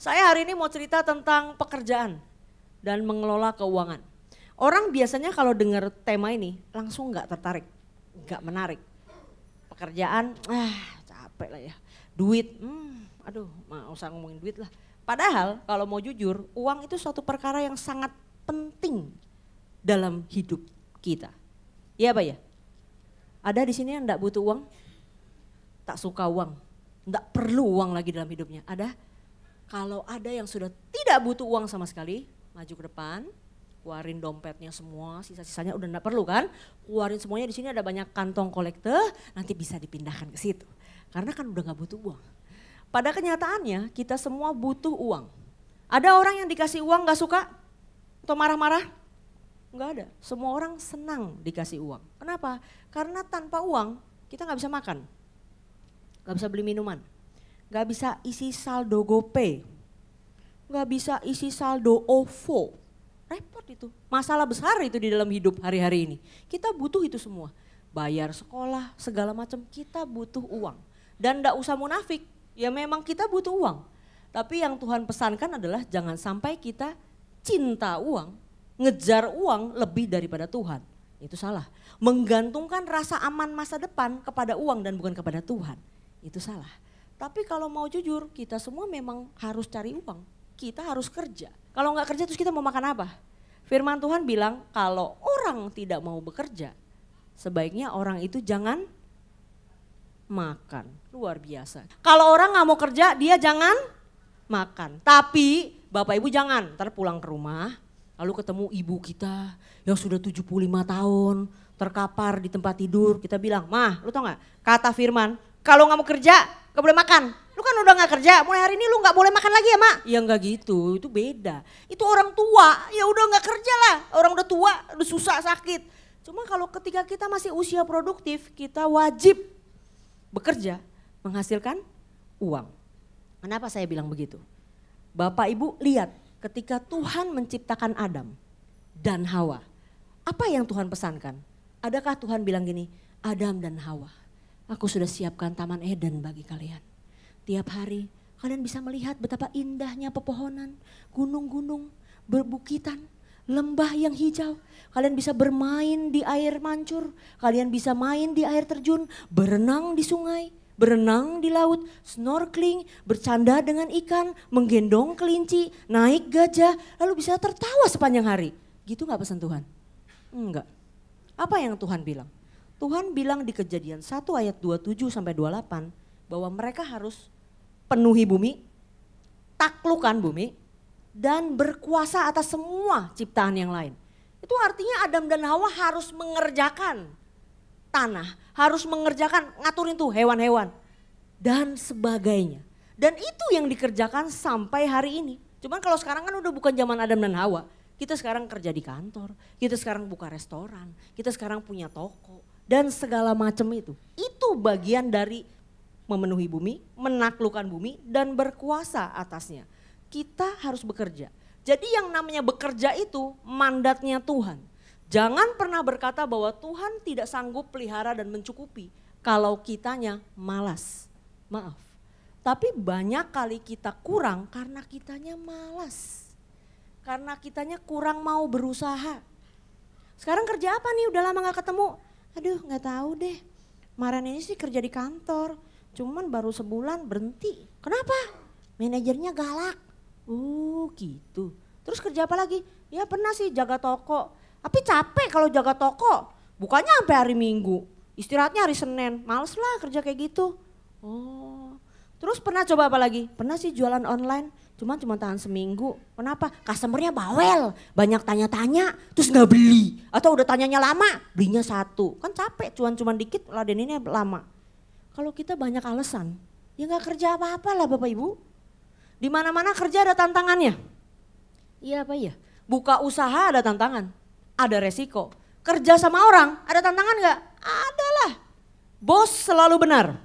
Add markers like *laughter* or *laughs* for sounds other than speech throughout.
Saya hari ini mau cerita tentang pekerjaan dan mengelola keuangan. Orang biasanya kalau dengar tema ini langsung nggak tertarik, nggak menarik. Pekerjaan, ah capek lah ya. Duit, hmm, aduh mau usah ngomongin duit lah. Padahal kalau mau jujur, uang itu suatu perkara yang sangat penting dalam hidup kita. Iya Pak ya? Ada di sini yang enggak butuh uang? Tak suka uang. Enggak perlu uang lagi dalam hidupnya. Ada? Kalau ada yang sudah tidak butuh uang sama sekali, maju ke depan, keluarin dompetnya semua, sisa-sisanya udah enggak perlu kan? Keluarin semuanya di sini ada banyak kantong kolektor, nanti bisa dipindahkan ke situ. Karena kan udah nggak butuh uang. Pada kenyataannya kita semua butuh uang. Ada orang yang dikasih uang nggak suka atau marah-marah? Nggak ada. Semua orang senang dikasih uang. Kenapa? Karena tanpa uang kita nggak bisa makan, nggak bisa beli minuman, nggak bisa isi saldo GoPay, nggak bisa isi saldo OVO. Repot itu, masalah besar itu di dalam hidup hari-hari ini. Kita butuh itu semua, bayar sekolah, segala macam kita butuh uang. Dan ndak usah munafik, ya memang kita butuh uang. Tapi yang Tuhan pesankan adalah jangan sampai kita cinta uang, ngejar uang lebih daripada Tuhan. Itu salah. Menggantungkan rasa aman masa depan kepada uang dan bukan kepada Tuhan. Itu salah. Tapi kalau mau jujur, kita semua memang harus cari uang. Kita harus kerja. Kalau nggak kerja terus kita mau makan apa? Firman Tuhan bilang kalau orang tidak mau bekerja, sebaiknya orang itu jangan makan. Luar biasa. Kalau orang nggak mau kerja, dia jangan makan. Tapi Bapak Ibu jangan, ntar pulang ke rumah, lalu ketemu ibu kita yang sudah 75 tahun, terkapar di tempat tidur, kita bilang, mah lu tau gak, kata firman, kalau nggak mau kerja, Gak boleh makan. Lu kan udah gak kerja, mulai hari ini lu gak boleh makan lagi ya mak? Ya gak gitu, itu beda. Itu orang tua, ya udah gak kerja lah. Orang udah tua, udah susah sakit. Cuma kalau ketika kita masih usia produktif, kita wajib bekerja menghasilkan uang. Kenapa saya bilang begitu? Bapak Ibu lihat ketika Tuhan menciptakan Adam dan Hawa, apa yang Tuhan pesankan? Adakah Tuhan bilang gini, Adam dan Hawa, Aku sudah siapkan taman Eden bagi kalian. Tiap hari kalian bisa melihat betapa indahnya pepohonan, gunung-gunung, berbukitan, lembah yang hijau. Kalian bisa bermain di air mancur, kalian bisa main di air terjun, berenang di sungai, berenang di laut, snorkeling, bercanda dengan ikan, menggendong kelinci, naik gajah, lalu bisa tertawa sepanjang hari. Gitu gak pesan Tuhan? Enggak. Apa yang Tuhan bilang? Tuhan bilang di kejadian 1 ayat 27 sampai 28 bahwa mereka harus penuhi bumi, taklukan bumi, dan berkuasa atas semua ciptaan yang lain. Itu artinya Adam dan Hawa harus mengerjakan tanah, harus mengerjakan ngaturin tuh hewan-hewan dan sebagainya. Dan itu yang dikerjakan sampai hari ini. Cuman kalau sekarang kan udah bukan zaman Adam dan Hawa. Kita sekarang kerja di kantor, kita sekarang buka restoran, kita sekarang punya toko, dan segala macam itu. Itu bagian dari memenuhi bumi, menaklukkan bumi dan berkuasa atasnya. Kita harus bekerja. Jadi yang namanya bekerja itu mandatnya Tuhan. Jangan pernah berkata bahwa Tuhan tidak sanggup pelihara dan mencukupi kalau kitanya malas. Maaf. Tapi banyak kali kita kurang karena kitanya malas. Karena kitanya kurang mau berusaha. Sekarang kerja apa nih? Udah lama gak ketemu aduh nggak tahu deh Maren ini sih kerja di kantor cuman baru sebulan berhenti kenapa manajernya galak uh gitu terus kerja apa lagi ya pernah sih jaga toko tapi capek kalau jaga toko bukannya sampai hari minggu istirahatnya hari Senin males lah kerja kayak gitu oh terus pernah coba apa lagi pernah sih jualan online Cuman cuma tahan seminggu. Kenapa? Customernya bawel, banyak tanya-tanya, terus nggak beli. Atau udah tanyanya lama, belinya satu. Kan capek, cuman cuman dikit, ladeninnya lama. Kalau kita banyak alasan, ya nggak kerja apa-apa lah Bapak Ibu. Di mana-mana kerja ada tantangannya. Iya apa ya Buka usaha ada tantangan, ada resiko. Kerja sama orang ada tantangan nggak? Ada lah. Bos selalu benar.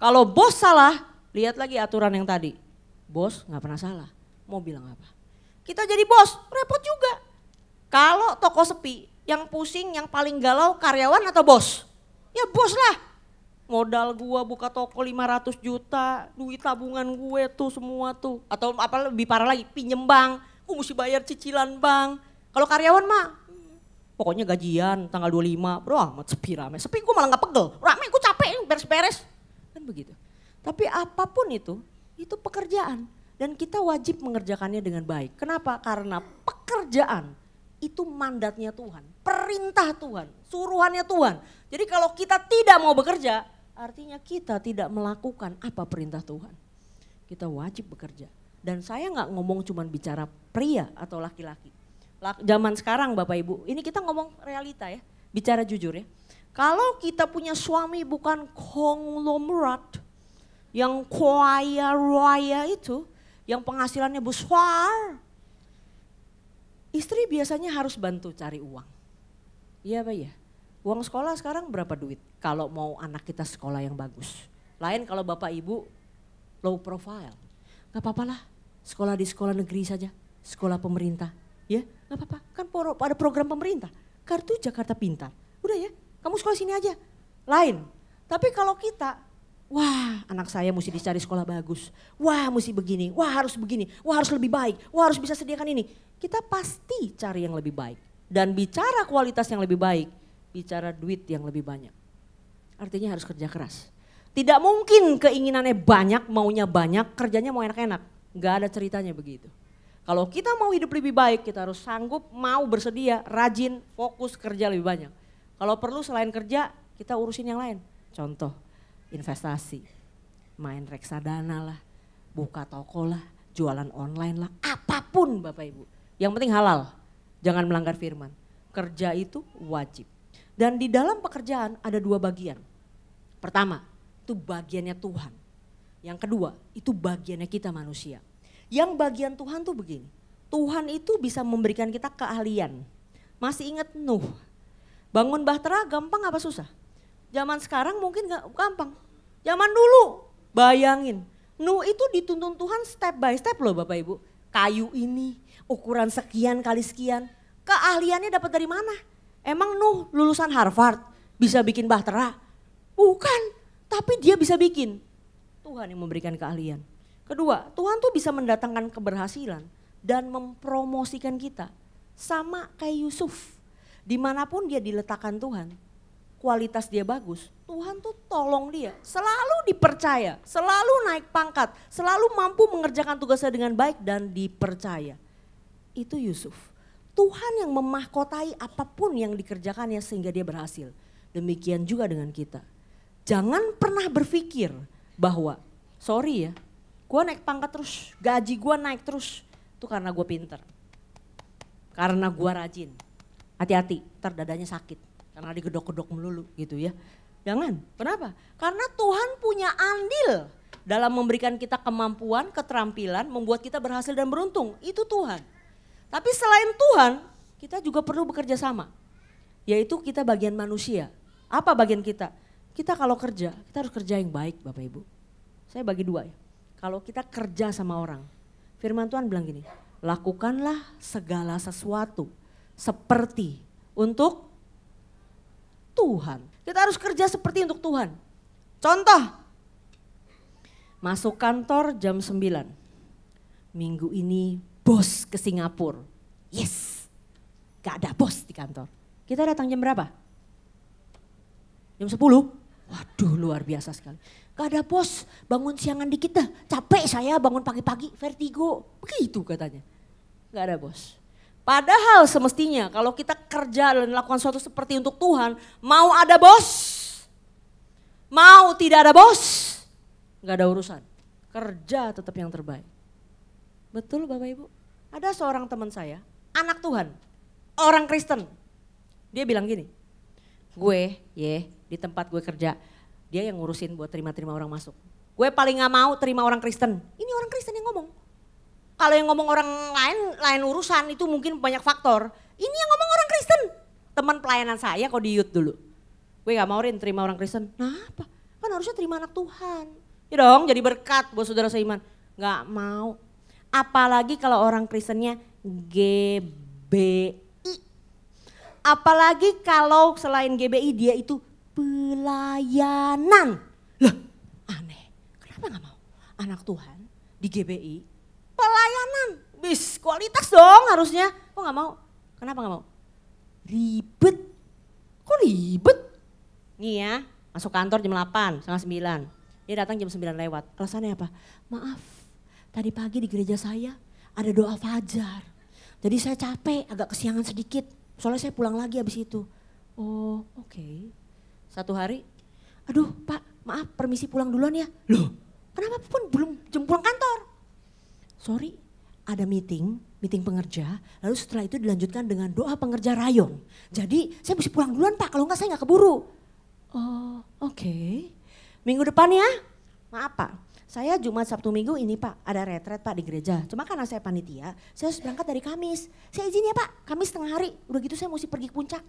Kalau bos salah, lihat lagi aturan yang tadi. Bos nggak pernah salah. Mau bilang apa? Kita jadi bos, repot juga. Kalau toko sepi, yang pusing, yang paling galau karyawan atau bos? Ya bos lah. Modal gua buka toko 500 juta, duit tabungan gue tuh semua tuh. Atau apa lebih parah lagi, pinjem bank, gue mesti bayar cicilan bank. Kalau karyawan mah, pokoknya gajian tanggal 25, bro amat sepi rame. Sepi gue malah gak pegel, rame gue capek beres-beres. Kan begitu. Tapi apapun itu, itu pekerjaan dan kita wajib mengerjakannya dengan baik. Kenapa? Karena pekerjaan itu mandatnya Tuhan, perintah Tuhan, suruhannya Tuhan. Jadi kalau kita tidak mau bekerja, artinya kita tidak melakukan apa perintah Tuhan. Kita wajib bekerja. Dan saya nggak ngomong cuma bicara pria atau laki-laki. Zaman sekarang Bapak Ibu, ini kita ngomong realita ya, bicara jujur ya. Kalau kita punya suami bukan konglomerat, yang kaya raya itu, yang penghasilannya besar, istri biasanya harus bantu cari uang. Iya Pak ya? Uang sekolah sekarang berapa duit kalau mau anak kita sekolah yang bagus? Lain kalau bapak ibu low profile. Gak apa apa lah sekolah di sekolah negeri saja, sekolah pemerintah. Ya, gak apa-apa. Kan ada program pemerintah, Kartu Jakarta Pintar. Udah ya, kamu sekolah sini aja. Lain. Tapi kalau kita Wah, anak saya mesti dicari sekolah bagus. Wah, mesti begini. Wah, harus begini. Wah, harus lebih baik. Wah, harus bisa sediakan ini. Kita pasti cari yang lebih baik. Dan bicara kualitas yang lebih baik, bicara duit yang lebih banyak. Artinya harus kerja keras. Tidak mungkin keinginannya banyak, maunya banyak, kerjanya mau enak-enak. Gak ada ceritanya begitu. Kalau kita mau hidup lebih baik, kita harus sanggup, mau bersedia, rajin, fokus, kerja lebih banyak. Kalau perlu selain kerja, kita urusin yang lain. Contoh, investasi, main reksadana lah, buka toko lah, jualan online lah, apapun Bapak Ibu. Yang penting halal, jangan melanggar firman. Kerja itu wajib. Dan di dalam pekerjaan ada dua bagian. Pertama, itu bagiannya Tuhan. Yang kedua, itu bagiannya kita manusia. Yang bagian Tuhan tuh begini, Tuhan itu bisa memberikan kita keahlian. Masih ingat Nuh, bangun bahtera gampang apa susah? Zaman sekarang mungkin gak gampang. Zaman dulu, bayangin. Nuh itu dituntun Tuhan step by step loh Bapak Ibu. Kayu ini, ukuran sekian kali sekian. Keahliannya dapat dari mana? Emang Nuh lulusan Harvard bisa bikin bahtera? Bukan, tapi dia bisa bikin. Tuhan yang memberikan keahlian. Kedua, Tuhan tuh bisa mendatangkan keberhasilan dan mempromosikan kita. Sama kayak Yusuf, dimanapun dia diletakkan Tuhan, kualitas dia bagus, Tuhan tuh tolong dia. Selalu dipercaya, selalu naik pangkat, selalu mampu mengerjakan tugasnya dengan baik dan dipercaya. Itu Yusuf. Tuhan yang memahkotai apapun yang dikerjakannya sehingga dia berhasil. Demikian juga dengan kita. Jangan pernah berpikir bahwa, sorry ya, gue naik pangkat terus, gaji gue naik terus. Itu karena gue pinter, karena gue rajin. Hati-hati, terdadanya sakit karena digedok-gedok melulu gitu ya. Jangan. Kenapa? Karena Tuhan punya andil dalam memberikan kita kemampuan, keterampilan, membuat kita berhasil dan beruntung. Itu Tuhan. Tapi selain Tuhan, kita juga perlu bekerja sama. Yaitu kita bagian manusia. Apa bagian kita? Kita kalau kerja, kita harus kerja yang baik Bapak Ibu. Saya bagi dua ya. Kalau kita kerja sama orang, firman Tuhan bilang gini, lakukanlah segala sesuatu seperti untuk Tuhan. Kita harus kerja seperti untuk Tuhan. Contoh, masuk kantor jam 9. Minggu ini bos ke Singapura. Yes, gak ada bos di kantor. Kita datang jam berapa? Jam 10? Waduh luar biasa sekali. Gak ada bos, bangun siangan dikit dah. Capek saya bangun pagi-pagi, vertigo. Begitu katanya. Gak ada bos. Padahal semestinya kalau kita kerja dan lakukan sesuatu seperti untuk Tuhan, mau ada bos, mau tidak ada bos, nggak ada urusan. Kerja tetap yang terbaik. Betul Bapak Ibu? Ada seorang teman saya, anak Tuhan, orang Kristen. Dia bilang gini, gue ye di tempat gue kerja, dia yang ngurusin buat terima-terima orang masuk. Gue paling gak mau terima orang Kristen. Ini orang Kristen yang ngomong kalau yang ngomong orang lain, lain urusan itu mungkin banyak faktor. Ini yang ngomong orang Kristen. Teman pelayanan saya kok di youth dulu. Gue gak mau Rin terima orang Kristen. Nah apa? Kan harusnya terima anak Tuhan. Ya dong jadi berkat buat saudara seiman. Gak mau. Apalagi kalau orang Kristennya GBI. Apalagi kalau selain GBI dia itu pelayanan. Loh aneh, kenapa gak mau? Anak Tuhan di GBI layanan. Bis, kualitas dong harusnya. Kok nggak mau? Kenapa nggak mau? Ribet. Kok ribet? Nih ya, masuk kantor jam 8, setengah 9. Dia datang jam 9 lewat. Alasannya apa? Maaf, tadi pagi di gereja saya ada doa fajar. Jadi saya capek, agak kesiangan sedikit. Soalnya saya pulang lagi habis itu. Oh, oke. Okay. Satu hari, aduh pak maaf permisi pulang duluan ya. Loh, kenapa pun belum jam pulang kantor? sorry ada meeting, meeting pengerja, lalu setelah itu dilanjutkan dengan doa pengerja rayon. Jadi saya mesti pulang duluan pak, kalau enggak saya enggak keburu. Oh oke, okay. minggu depan ya, maaf pak, saya Jumat Sabtu Minggu ini pak, ada retret pak di gereja. Cuma karena saya panitia, saya harus berangkat dari Kamis. Saya izin ya pak, Kamis setengah hari, udah gitu saya mesti pergi ke puncak.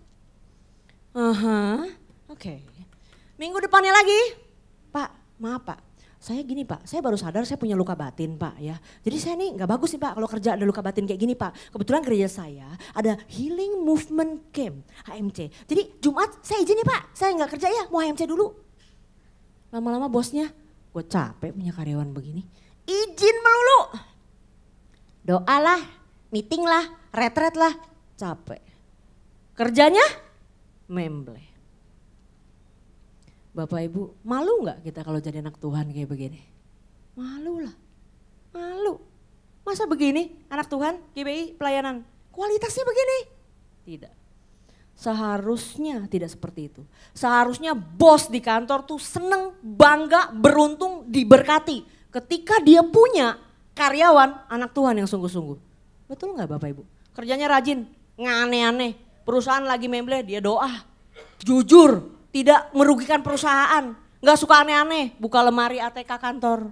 Aha, uh-huh. oke. Okay. Minggu depannya lagi, pak, maaf pak, saya gini pak, saya baru sadar saya punya luka batin pak ya. Jadi saya nih nggak bagus sih pak kalau kerja ada luka batin kayak gini pak. Kebetulan gereja saya ada Healing Movement Camp HMC. Jadi Jumat saya izin nih pak, saya nggak kerja ya mau HMC dulu. Lama-lama bosnya, gue capek punya karyawan begini. Izin melulu. Doalah, meeting lah, retret lah, capek. Kerjanya memble. Bapak Ibu, malu nggak kita kalau jadi anak Tuhan kayak begini? Malu lah, malu. Masa begini anak Tuhan GBI pelayanan? Kualitasnya begini? Tidak. Seharusnya tidak seperti itu. Seharusnya bos di kantor tuh seneng, bangga, beruntung, diberkati. Ketika dia punya karyawan anak Tuhan yang sungguh-sungguh. Betul nggak Bapak Ibu? Kerjanya rajin, ngane aneh Perusahaan lagi memble, dia doa. Jujur, tidak merugikan perusahaan, nggak suka aneh-aneh, buka lemari ATK kantor.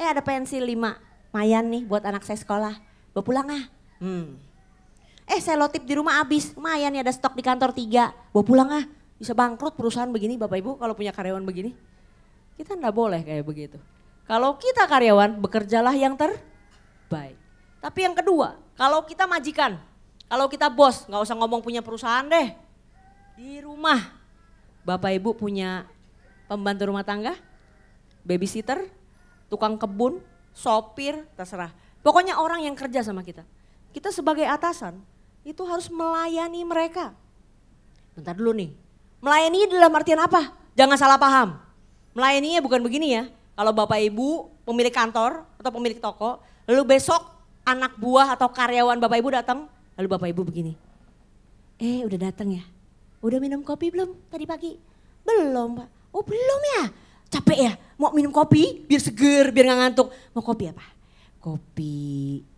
Eh ada pensil lima mayan nih buat anak saya sekolah, bawa pulang ah. Hmm. Eh selotip di rumah abis mayan nih ada stok di kantor tiga bawa pulang ah. Bisa bangkrut perusahaan begini Bapak Ibu kalau punya karyawan begini. Kita ndak boleh kayak begitu. Kalau kita karyawan, bekerjalah yang terbaik. Tapi yang kedua, kalau kita majikan, kalau kita bos, nggak usah ngomong punya perusahaan deh. Di rumah, Bapak Ibu punya pembantu rumah tangga, babysitter, tukang kebun, sopir, terserah. Pokoknya orang yang kerja sama kita. Kita sebagai atasan itu harus melayani mereka. Bentar dulu nih. Melayani dalam artian apa? Jangan salah paham. Melayaninya bukan begini ya. Kalau Bapak Ibu pemilik kantor atau pemilik toko, lalu besok anak buah atau karyawan Bapak Ibu datang, lalu Bapak Ibu begini. Eh, udah datang ya Udah minum kopi belum tadi pagi? Belum pak. Oh belum ya? Capek ya? Mau minum kopi biar seger, biar nggak ngantuk. Mau kopi apa? Kopi,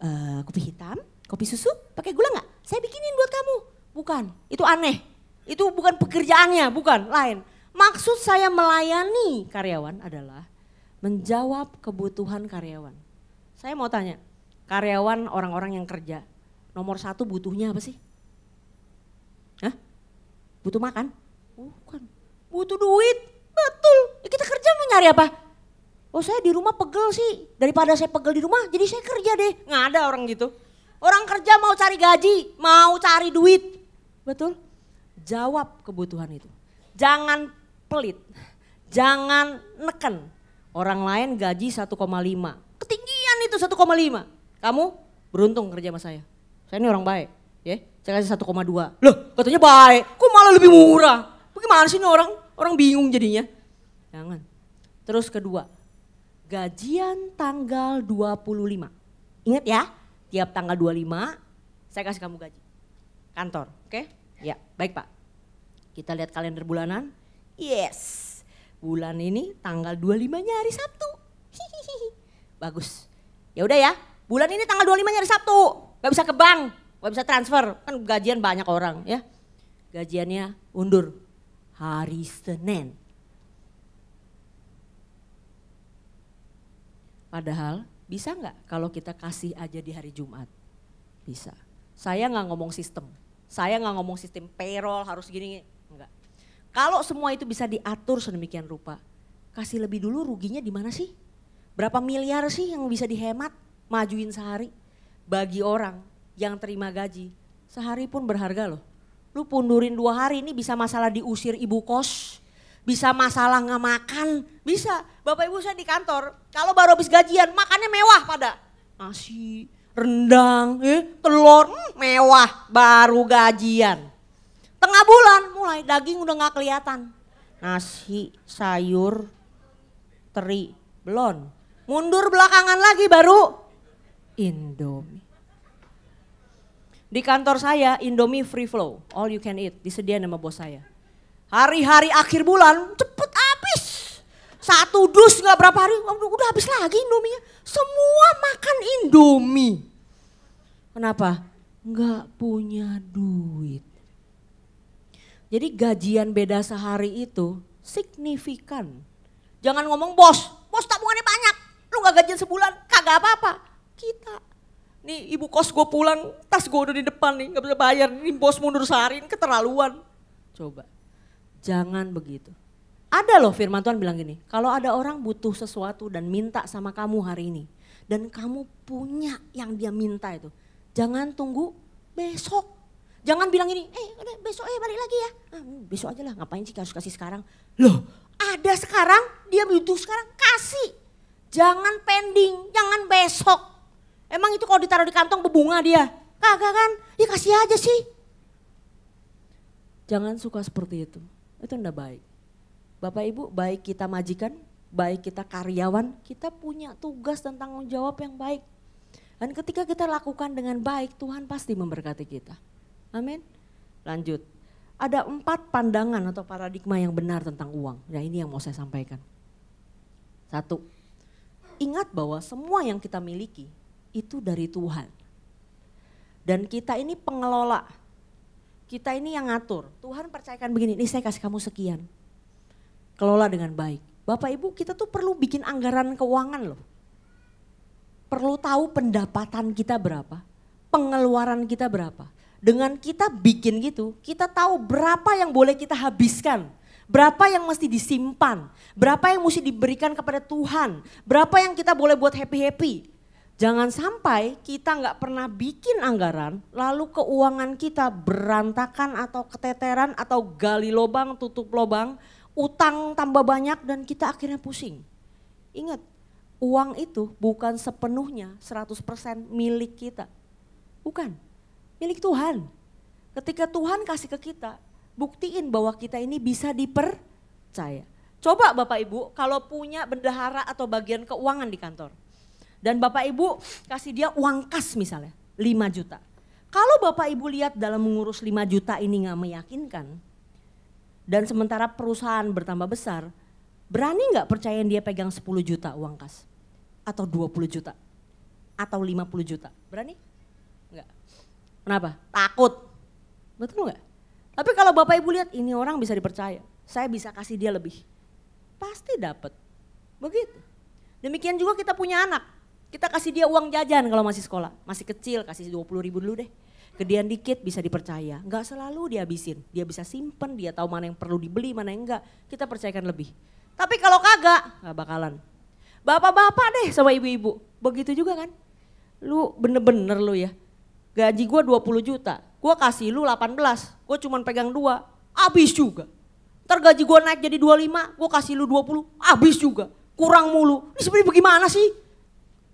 uh, kopi hitam, kopi susu, pakai gula nggak? Saya bikinin buat kamu. Bukan, itu aneh. Itu bukan pekerjaannya, bukan, lain. Maksud saya melayani karyawan adalah menjawab kebutuhan karyawan. Saya mau tanya, karyawan orang-orang yang kerja, nomor satu butuhnya apa sih? Butuh makan? Bukan. Butuh duit? Betul. Ya kita kerja mau nyari apa? Oh saya di rumah pegel sih. Daripada saya pegel di rumah jadi saya kerja deh. Nggak ada orang gitu. Orang kerja mau cari gaji, mau cari duit. Betul? Jawab kebutuhan itu. Jangan pelit. Jangan neken. Orang lain gaji 1,5. Ketinggian itu 1,5. Kamu beruntung kerja sama saya. Saya ini orang baik, ya. Yeah saya kasih 1,2. Loh katanya baik, kok malah lebih murah? Bagaimana sih ini orang? Orang bingung jadinya. Jangan. Terus kedua, gajian tanggal 25. Ingat ya, tiap tanggal 25 saya kasih kamu gaji. Kantor, oke? Okay? Ya, baik Pak. Kita lihat kalender bulanan. Yes, bulan ini tanggal 25-nya hari Sabtu. Hihihi. Bagus. Ya udah ya, bulan ini tanggal 25-nya hari Sabtu. Gak bisa ke bank, nggak bisa transfer, kan gajian banyak orang ya. Gajiannya undur hari Senin. Padahal bisa nggak kalau kita kasih aja di hari Jumat? Bisa. Saya nggak ngomong sistem. Saya nggak ngomong sistem payroll harus gini, enggak. Kalau semua itu bisa diatur sedemikian rupa, kasih lebih dulu ruginya di mana sih? Berapa miliar sih yang bisa dihemat majuin sehari? Bagi orang yang terima gaji sehari pun berharga loh. Lu pundurin dua hari ini bisa masalah diusir ibu kos, bisa masalah nggak makan, bisa. Bapak ibu saya di kantor, kalau baru habis gajian makannya mewah pada. Nasi, rendang, eh, telur, hmm, mewah baru gajian. Tengah bulan mulai daging udah nggak kelihatan. Nasi, sayur, teri, belon. Mundur belakangan lagi baru indo. Di kantor saya Indomie free flow, all you can eat, disediain sama bos saya. Hari-hari akhir bulan cepet habis. Satu dus nggak berapa hari, udah habis lagi Indomie. Semua makan Indomie. Kenapa? Nggak punya duit. Jadi gajian beda sehari itu signifikan. Jangan ngomong bos, bos tabungannya banyak. Lu nggak gajian sebulan, kagak apa-apa. Kita Nih ibu kos gue pulang, tas gue udah di depan nih, gak bisa bayar. Ini bos mundur sehari, ini keterlaluan. Coba, jangan begitu. Ada loh firman Tuhan bilang gini, kalau ada orang butuh sesuatu dan minta sama kamu hari ini, dan kamu punya yang dia minta itu, jangan tunggu besok. Jangan bilang ini, eh besok eh balik lagi ya. Ah, hmm, besok aja lah, ngapain sih harus kasih sekarang. Loh, ada sekarang, dia butuh sekarang, kasih. Jangan pending, jangan besok. Emang itu kalau ditaruh di kantong berbunga dia? Kagak kan? Ya kasih aja sih. Jangan suka seperti itu. Itu enggak baik. Bapak Ibu, baik kita majikan, baik kita karyawan, kita punya tugas dan tanggung jawab yang baik. Dan ketika kita lakukan dengan baik, Tuhan pasti memberkati kita. Amin. Lanjut. Ada empat pandangan atau paradigma yang benar tentang uang. Nah ini yang mau saya sampaikan. Satu, ingat bahwa semua yang kita miliki itu dari Tuhan. Dan kita ini pengelola, kita ini yang ngatur. Tuhan percayakan begini, ini saya kasih kamu sekian. Kelola dengan baik. Bapak Ibu kita tuh perlu bikin anggaran keuangan loh. Perlu tahu pendapatan kita berapa, pengeluaran kita berapa. Dengan kita bikin gitu, kita tahu berapa yang boleh kita habiskan berapa yang mesti disimpan, berapa yang mesti diberikan kepada Tuhan, berapa yang kita boleh buat happy-happy, Jangan sampai kita nggak pernah bikin anggaran, lalu keuangan kita berantakan atau keteteran atau gali lubang, tutup lubang, utang tambah banyak dan kita akhirnya pusing. Ingat, uang itu bukan sepenuhnya 100% milik kita. Bukan, milik Tuhan. Ketika Tuhan kasih ke kita, buktiin bahwa kita ini bisa dipercaya. Coba Bapak Ibu kalau punya bendahara atau bagian keuangan di kantor dan Bapak Ibu kasih dia uang kas misalnya 5 juta. Kalau Bapak Ibu lihat dalam mengurus 5 juta ini nggak meyakinkan, dan sementara perusahaan bertambah besar, berani nggak percaya dia pegang 10 juta uang kas? Atau 20 juta? Atau 50 juta? Berani? Enggak. Kenapa? Takut. Betul nggak? Tapi kalau Bapak Ibu lihat ini orang bisa dipercaya, saya bisa kasih dia lebih. Pasti dapat. Begitu. Demikian juga kita punya anak. Kita kasih dia uang jajan kalau masih sekolah. Masih kecil kasih 20 ribu dulu deh. Gedean dikit bisa dipercaya. Enggak selalu dihabisin. Dia bisa simpen, dia tahu mana yang perlu dibeli, mana yang enggak. Kita percayakan lebih. Tapi kalau kagak, enggak bakalan. Bapak-bapak deh sama ibu-ibu. Begitu juga kan. Lu bener-bener lu ya. Gaji gue 20 juta. Gue kasih lu 18. Gue cuma pegang dua. Habis juga. Ntar gaji gue naik jadi 25. Gue kasih lu 20. Habis juga kurang mulu. Ini sebenarnya bagaimana sih?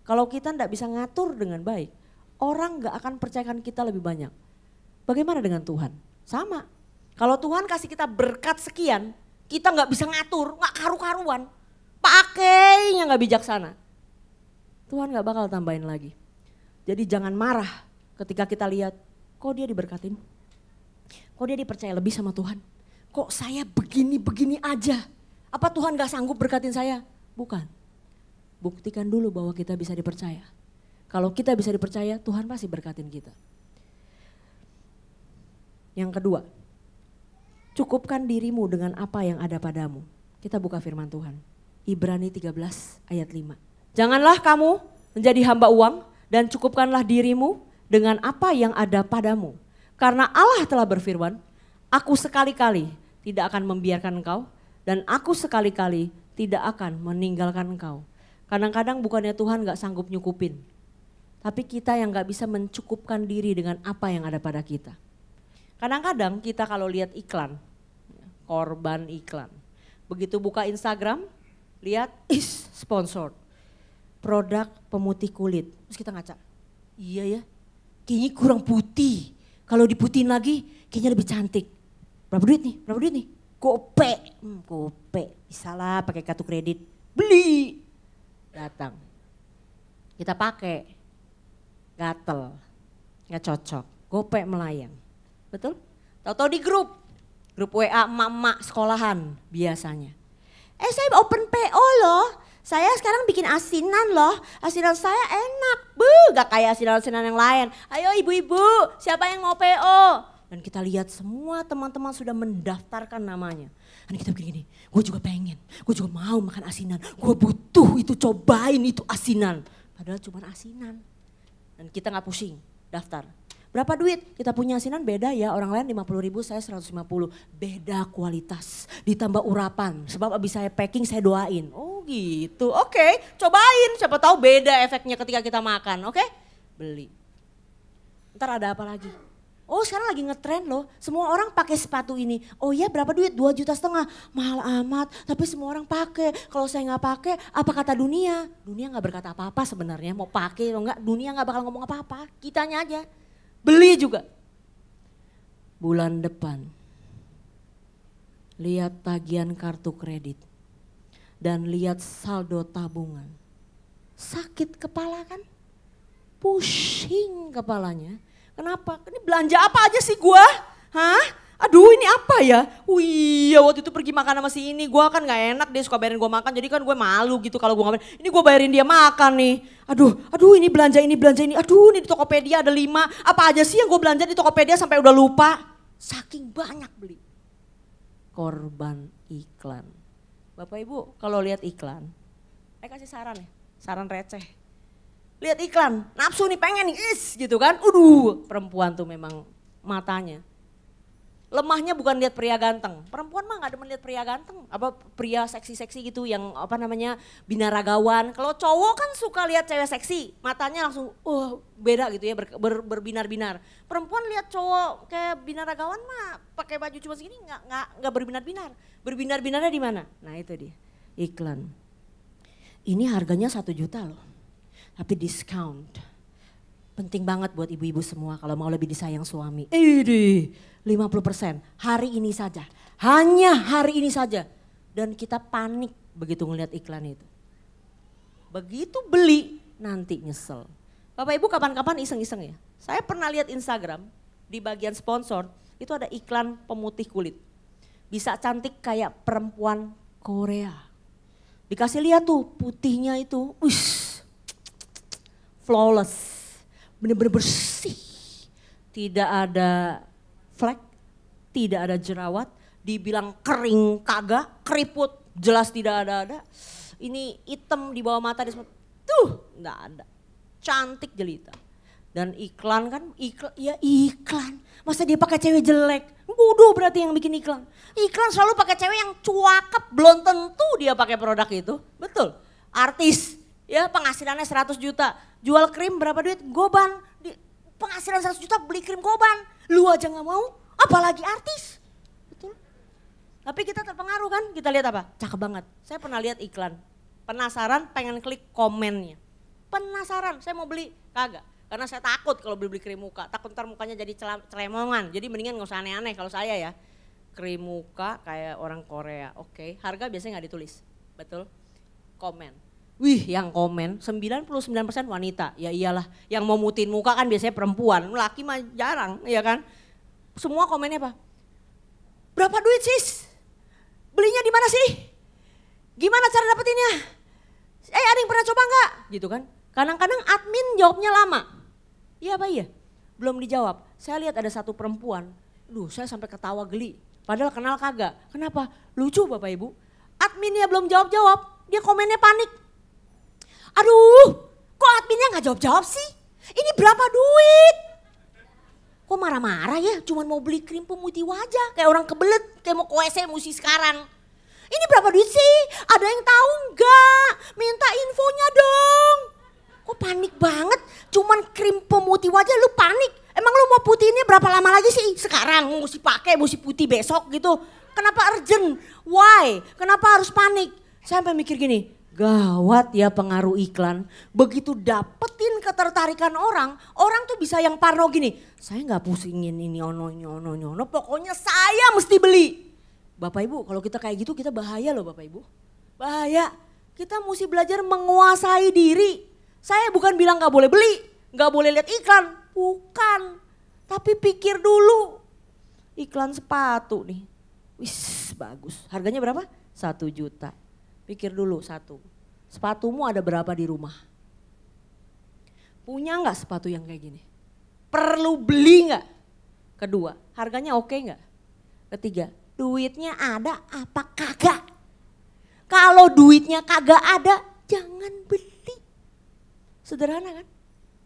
Kalau kita tidak bisa ngatur dengan baik, orang nggak akan percayakan kita lebih banyak. Bagaimana dengan Tuhan? Sama. Kalau Tuhan kasih kita berkat sekian, kita nggak bisa ngatur, nggak karu-karuan, pakainya nggak bijaksana. Tuhan nggak bakal tambahin lagi. Jadi jangan marah ketika kita lihat, kok dia diberkatin? Kok dia dipercaya lebih sama Tuhan? Kok saya begini-begini aja? Apa Tuhan gak sanggup berkatin saya? Bukan buktikan dulu bahwa kita bisa dipercaya. Kalau kita bisa dipercaya, Tuhan pasti berkatin kita. Yang kedua, cukupkan dirimu dengan apa yang ada padamu. Kita buka firman Tuhan. Ibrani 13 ayat 5. Janganlah kamu menjadi hamba uang dan cukupkanlah dirimu dengan apa yang ada padamu. Karena Allah telah berfirman, aku sekali-kali tidak akan membiarkan engkau dan aku sekali-kali tidak akan meninggalkan engkau. Kadang-kadang bukannya Tuhan gak sanggup nyukupin, tapi kita yang gak bisa mencukupkan diri dengan apa yang ada pada kita. Kadang-kadang kita kalau lihat iklan, korban iklan, begitu buka Instagram, lihat is sponsor, produk pemutih kulit, terus kita ngaca, iya ya, kayaknya kurang putih, kalau diputihin lagi kayaknya lebih cantik. Berapa duit nih? Berapa duit nih? Gope, hmm, gope, bisa pakai kartu kredit, beli datang. Kita pakai, gatel, nggak cocok, gopek melayang. Betul? Tahu-tahu di grup, grup WA emak-emak sekolahan biasanya. Eh saya open PO loh, saya sekarang bikin asinan loh, asinan saya enak, bu, gak kayak asinan-asinan yang lain. Ayo ibu-ibu, siapa yang mau PO? Dan kita lihat semua teman-teman sudah mendaftarkan namanya. Dan kita begini, Gue juga pengen, gue juga mau makan asinan. Gue butuh itu, cobain itu asinan. Padahal cuma asinan. Dan kita nggak pusing, daftar. Berapa duit? Kita punya asinan beda ya, orang lain 50 ribu, saya 150. Beda kualitas, ditambah urapan. Sebab abis saya packing, saya doain. Oh gitu, oke okay, cobain. Siapa tahu beda efeknya ketika kita makan, oke? Okay? Beli. Ntar ada apa lagi? Oh sekarang lagi ngetren loh, semua orang pakai sepatu ini. Oh iya berapa duit? 2 juta setengah. Mahal amat, tapi semua orang pakai. Kalau saya nggak pakai, apa kata dunia? Dunia nggak berkata apa-apa sebenarnya, mau pakai atau nggak, dunia nggak bakal ngomong apa-apa. Kitanya aja, beli juga. Bulan depan, lihat tagihan kartu kredit, dan lihat saldo tabungan. Sakit kepala kan? Pusing kepalanya Kenapa? Ini belanja apa aja sih gue? Hah? Aduh ini apa ya? Wih ya waktu itu pergi makan sama si ini. Gue kan gak enak dia suka bayarin gue makan. Jadi kan gue malu gitu kalau gue ngapain. Ini gue bayarin dia makan nih. Aduh, aduh ini belanja ini belanja ini. Aduh ini di Tokopedia ada lima. Apa aja sih yang gue belanja di Tokopedia sampai udah lupa. Saking banyak beli. Korban iklan. Bapak Ibu kalau lihat iklan. Saya kasih saran ya. Saran receh lihat iklan, nafsu nih pengen nih, is gitu kan. Uduh, perempuan tuh memang matanya. Lemahnya bukan lihat pria ganteng. Perempuan mah gak ada melihat pria ganteng. Apa pria seksi-seksi gitu yang apa namanya binaragawan. Kalau cowok kan suka lihat cewek seksi, matanya langsung uh beda gitu ya ber, ber, berbinar-binar. Perempuan lihat cowok kayak binaragawan mah pakai baju cuma segini nggak nggak nggak berbinar-binar. Berbinar-binarnya di mana? Nah itu dia iklan. Ini harganya satu juta loh tapi discount. Penting banget buat ibu-ibu semua kalau mau lebih disayang suami. Ini 50% hari ini saja. Hanya hari ini saja. Dan kita panik begitu ngelihat iklan itu. Begitu beli nanti nyesel. Bapak Ibu kapan-kapan iseng-iseng ya. Saya pernah lihat Instagram di bagian sponsor itu ada iklan pemutih kulit. Bisa cantik kayak perempuan Korea. Dikasih lihat tuh putihnya itu. Ush, flawless, benar-benar bersih. Tidak ada flek, tidak ada jerawat, dibilang kering kagak, keriput jelas tidak ada ada. Ini hitam di bawah mata di tuh nggak ada. Cantik jelita. Dan iklan kan, ikl- ya iklan. Masa dia pakai cewek jelek? Bodoh berarti yang bikin iklan. Iklan selalu pakai cewek yang cuakep, belum tentu dia pakai produk itu. Betul, artis ya penghasilannya 100 juta, jual krim berapa duit? Goban, di, penghasilan 100 juta beli krim goban, lu aja nggak mau, apalagi artis. Betul. Tapi kita terpengaruh kan, kita lihat apa? Cakep banget, saya pernah lihat iklan, penasaran pengen klik komennya. Penasaran, saya mau beli, kagak. Karena saya takut kalau beli-beli krim muka, takut ntar mukanya jadi celemongan. Jadi mendingan nggak usah aneh-aneh kalau saya ya. Krim muka kayak orang Korea, oke. Okay. Harga biasanya nggak ditulis, betul? Komen Wih, yang komen 99% wanita. Ya iyalah, yang mau mutin muka kan biasanya perempuan, laki mah jarang, ya kan? Semua komennya apa? Berapa duit, sih? Belinya di mana sih? Gimana cara dapetinnya? Eh, ada yang pernah coba enggak? Gitu kan? Kadang-kadang admin jawabnya lama. Iya apa iya? Belum dijawab. Saya lihat ada satu perempuan. Duh, saya sampai ketawa geli. Padahal kenal kagak. Kenapa? Lucu Bapak Ibu. Adminnya belum jawab-jawab. Dia komennya panik Aduh, kok adminnya nggak jawab-jawab sih? Ini berapa duit? Kok marah-marah ya? Cuman mau beli krim pemutih wajah kayak orang kebelet, kayak mau koes emosi sekarang. Ini berapa duit sih? Ada yang tahu nggak? Minta infonya dong. Kok panik banget? Cuman krim pemutih wajah lu panik. Emang lu mau putih ini berapa lama lagi sih? Sekarang mesti pakai, mesti putih besok gitu. Kenapa urgent? Why? Kenapa harus panik? Sampai mikir gini, Gawat ya pengaruh iklan. Begitu dapetin ketertarikan orang, orang tuh bisa yang parno gini. Saya nggak pusingin ini ono nyono nyono, pokoknya saya mesti beli. Bapak Ibu, kalau kita kayak gitu kita bahaya loh Bapak Ibu. Bahaya. Kita mesti belajar menguasai diri. Saya bukan bilang nggak boleh beli, nggak boleh lihat iklan, bukan. Tapi pikir dulu. Iklan sepatu nih. Wis, bagus. Harganya berapa? Satu juta Pikir dulu satu, sepatumu ada berapa di rumah? Punya nggak sepatu yang kayak gini? Perlu beli nggak? Kedua, harganya oke nggak? Ketiga, duitnya ada apa kagak? Kalau duitnya kagak ada, jangan beli. Sederhana kan?